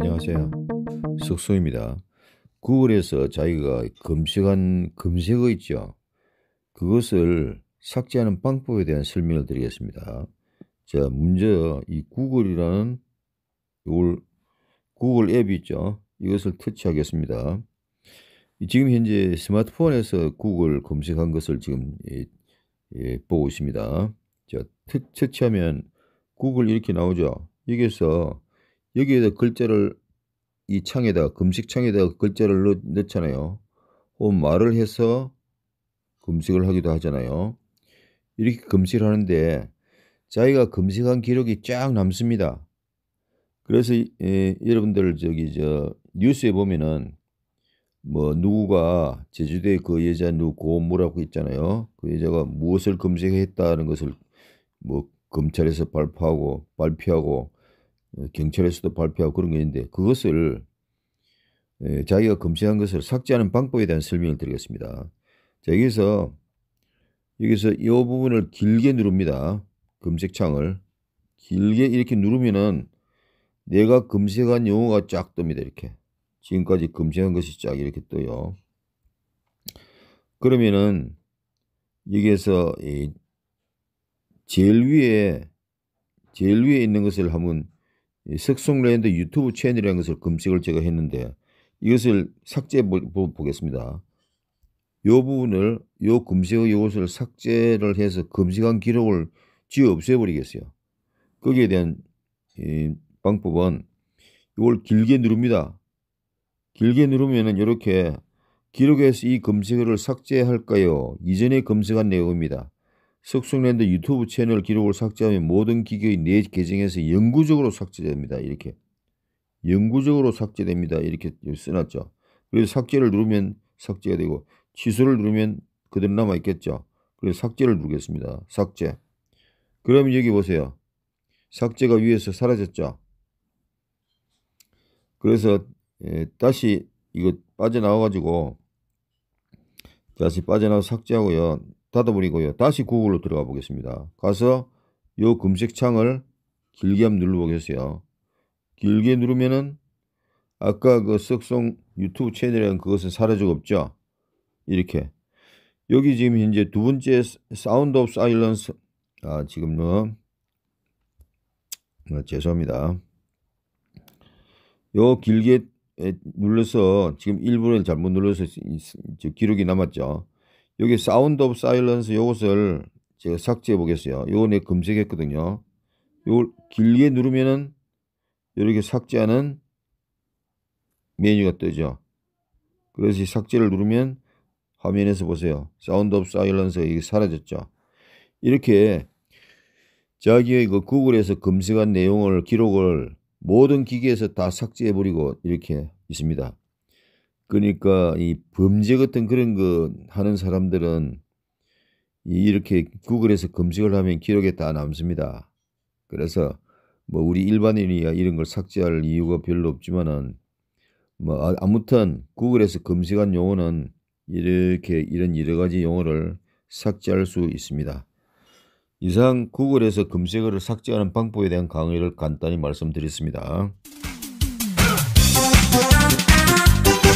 안녕하세요. 석소입니다. 구글에서 자기가 검색한 검색어 있죠. 그것을 삭제하는 방법에 대한 설명을 드리겠습니다. 자, 먼저 이 구글이라는 이걸 구글 앱이 있죠. 이것을 터치하겠습니다. 지금 현재 스마트폰에서 구글 검색한 것을 지금 예, 예, 보고 있습니다. 자, 터치하면 구글 이렇게 나오죠. 여기서 여기에다 글자를 이 창에다 금식창에다 글자를 넣, 넣잖아요. 혹은 말을 해서 금식을 하기도 하잖아요. 이렇게 금식을 하는데 자기가 금식한 기록이 쫙 남습니다. 그래서 예, 여러분들 저기 저 뉴스에 보면은 뭐 누구가 제주도에 그 여자 누구 고모라고 있잖아요. 그 여자가 무엇을 금식했다는 것을 뭐 검찰에서 발표하고 발표하고 어, 경찰에서도 발표하고 그런 게 있는데 그것을 자기가 검색한 것을 삭제하는 방법에 대한 설명을 드리겠습니다. 자, 여기서 여기서 이 부분을 길게 누릅니다. 검색창을 길게 이렇게 누르면은 내가 검색한 용어가 쫙 뜹니다. 이렇게 지금까지 검색한 것이 쫙 이렇게 떠요. 그러면은 여기에서 제일 위에 제일 위에 있는 것을 한번 석송랜드 유튜브 채널이라는 것을 검색을 제가 했는데 이것을 삭제해 보, 겠습니다요 부분을 요 검색어 요것을 삭제를 해서 검색한 기록을 지어 없애버리겠어요. 거기에 대한 이 방법은 이걸 길게 누릅니다. 길게 누르면은 이렇게 기록에서 이 검색어를 삭제할까요? 이전에 검색한 내용입니다. 석순랜드 유튜브 채널 기록을 삭제하면 모든 기계의 내 네 계정에서 영구적으로 삭제됩니다. 이렇게 영구적으로 삭제됩니다. 이렇게 써놨죠. 그래서 삭제를 누르면 삭제가 되고 취소를 누르면 그대로 남아있겠죠. 그래서 삭제를 누르겠습니다. 삭제. 그럼 여기 보세요. 삭제가 위에서 사라졌죠. 그래서 예, 다시 이거 빠져나와가지고 다시 빠져나와 삭제하고요. 닫아버리고요. 다시 구글로 들어가 보겠습니다. 가서 요 검색창을 길게 한번 눌러보겠어요. 길게 누르면은 아까 그 썩송 유튜브 채널이란 그것은 사라지고 없죠. 이렇게 여기 지금 이제 두 번째 사운드 오브 사일런스 아 지금 뭐 아, 죄송합니다. 요 길게 눌러서 지금 일부를 잘못 눌러서 기록이 남았죠. 여기 사운드 오브 사일런스 요것을 제가 삭제해 보겠어요. 요거에 검색했거든요. 요 길게 누르면은 이렇게 삭제하는 메뉴가 뜨죠. 그래서 삭제를 누르면 화면에서 보세요. 사운드 오브 사일런스가 이게 사라졌죠. 이렇게 자기의 그 구글에서 검색한 내용을 기록을 모든 기기에서 다 삭제해버리고 이렇게 있습니다. 그러니까 이 범죄 같은 그런 거 하는 사람들은 이렇게 구글에서 검색을 하면 기록에 다 남습니다. 그래서 뭐 우리 일반인이야 이런 걸 삭제할 이유가 별로 없지만은 뭐 아, 아무튼 구글에서 검색한 용어는 이렇게 이런 여러 가지 용어를 삭제할 수 있습니다. 이상 구글에서 검색어를 삭제하는 방법에 대한 강의를 간단히 말씀드렸습니다.